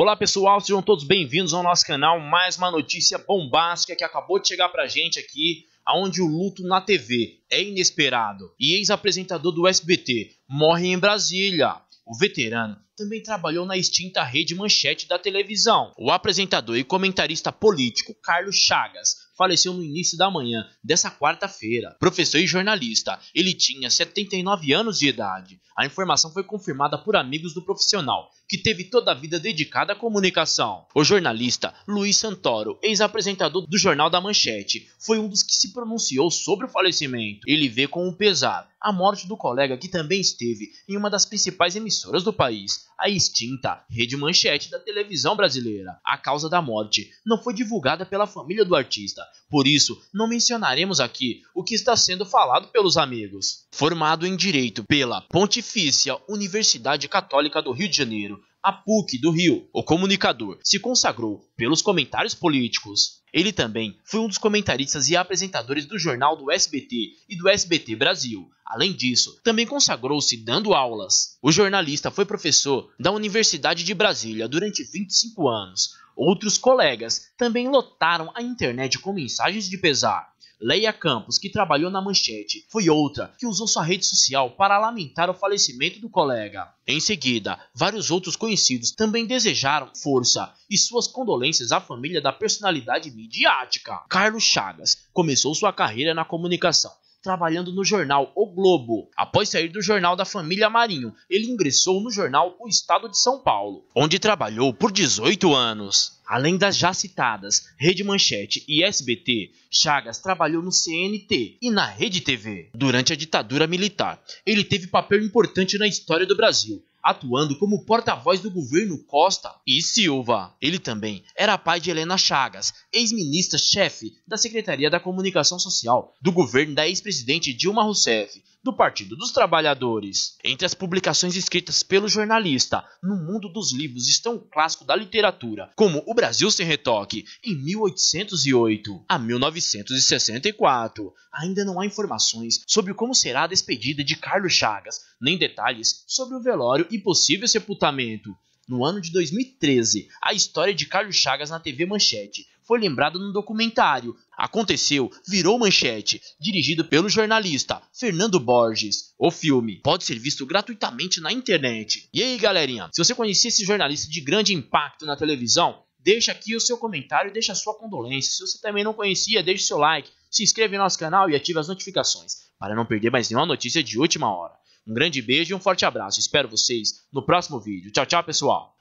Olá pessoal, sejam todos bem-vindos ao nosso canal. Mais uma notícia bombástica que acabou de chegar pra gente aqui, aonde o luto na TV é inesperado e ex-apresentador do SBT morre em Brasília. O veterano também trabalhou na extinta Rede Manchete da televisão. O apresentador e comentarista político Carlos Chagas faleceu no início da manhã dessa quarta-feira. Professor e jornalista, ele tinha 79 anos de idade. A informação foi confirmada por amigos do profissional, que teve toda a vida dedicada à comunicação. O jornalista Luiz Santoro, ex-apresentador do Jornal da Manchete, foi um dos que se pronunciou sobre o falecimento. Ele vê com um pesar a morte do colega que também esteve em uma das principais emissoras do país, a extinta Rede Manchete da televisão brasileira. A causa da morte não foi divulgada pela família do artista, por isso não mencionaremos aqui o que está sendo falado pelos amigos. Formado em Direito pela Pontifícia Universidade Católica do Rio de Janeiro, a PUC do Rio, o comunicador se consagrou pelos comentários políticos. Ele também foi um dos comentaristas e apresentadores do jornal do SBT e do SBT Brasil. Além disso, também consagrou-se dando aulas. O jornalista foi professor da Universidade de Brasília durante 25 anos, Outros colegas também lotaram a internet com mensagens de pesar. Leia Campos, que trabalhou na Manchete, foi outra que usou sua rede social para lamentar o falecimento do colega. Em seguida, vários outros conhecidos também desejaram força e suas condolências à família da personalidade midiática. Carlos Chagas começou sua carreira na comunicação trabalhando no jornal O Globo. Após sair do jornal da família Marinho, ele ingressou no jornal O Estado de São Paulo, onde trabalhou por 18 anos. Além das já citadas Rede Manchete e SBT, Chagas trabalhou no CNT e na Rede TV. Durante a ditadura militar, ele teve papel importante na história do Brasil, atuando como porta-voz do governo Costa e Silva. Ele também era pai de Helena Chagas, ex-ministra-chefe da Secretaria da Comunicação Social do governo da ex-presidente Dilma Rousseff, do Partido dos Trabalhadores. Entre as publicações escritas pelo jornalista, no mundo dos livros estão o clássico da literatura, como O Brasil Sem Retoque, em 1808 a 1964. Ainda não há informações sobre como será a despedida de Carlos Chagas, nem detalhes sobre o velório e possível sepultamento. No ano de 2013, a história de Carlos Chagas na TV Manchete foi lembrado no documentário. Aconteceu, virou manchete, dirigido pelo jornalista Fernando Borges. O filme pode ser visto gratuitamente na internet. E aí, galerinha, se você conhecia esse jornalista de grande impacto na televisão, deixa aqui o seu comentário, deixa a sua condolência. Se você também não conhecia, deixe seu like, se inscreve no nosso canal e ative as notificações para não perder mais nenhuma notícia de última hora. Um grande beijo e um forte abraço. Espero vocês no próximo vídeo. Tchau, tchau, pessoal.